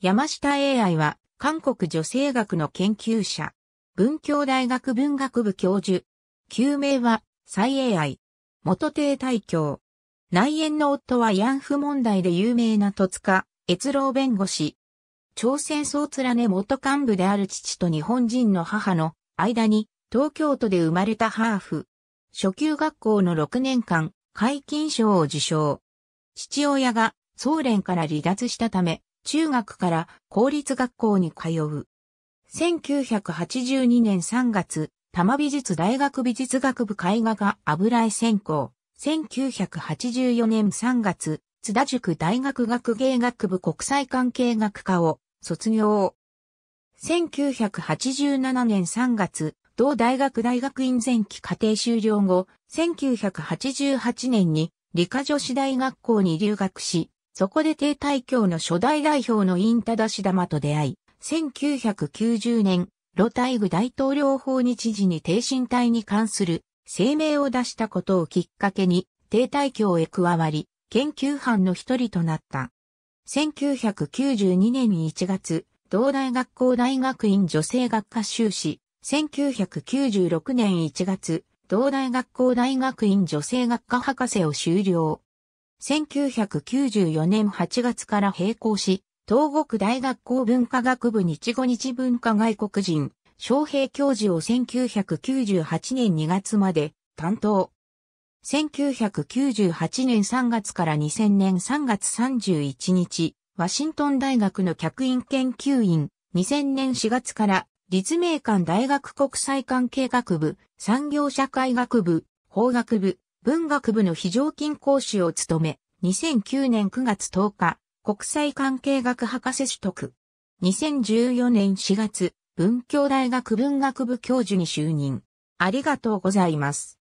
山下 AI は、韓国女性学の研究者。文教大学文学部教授。旧名は、蔡 AI。元帝大教。内縁の夫は慰安婦問題で有名な戸塚、越郎弁護士。朝鮮総連ね元幹部である父と日本人の母の間に、東京都で生まれたハーフ。初級学校の6年間、解禁賞を受賞。父親が総連から離脱したため、中学から公立学校に通う。1982年3月、多摩美術大学美術学部絵画が油絵専攻。1984年3月、津田塾大学学芸学部国際関係学科を卒業。1987年3月、同大学大学院前期課程修了後、1988年に理科女子大学校に留学し、そこで帝大教の初代代表のインタダシダマと出会い、1990年、露大具大統領法に知事に低身体に関する声明を出したことをきっかけに、帝大教へ加わり、研究班の一人となった。1992年1月、同大学校大学院女性学科修士、1996年1月、同大学校大学院女性学科博士を修了。1994年8月から並行し、東国大学校文化学部日語日文化外国人、昌平教授を1998年2月まで担当。1998年3月から2000年3月31日、ワシントン大学の客員研究員、2000年4月から立命館大学国際関係学部、産業社会学部、法学部、文学部の非常勤講師を務め、2009年9月10日、国際関係学博士取得。2014年4月、文教大学文学部教授に就任。ありがとうございます。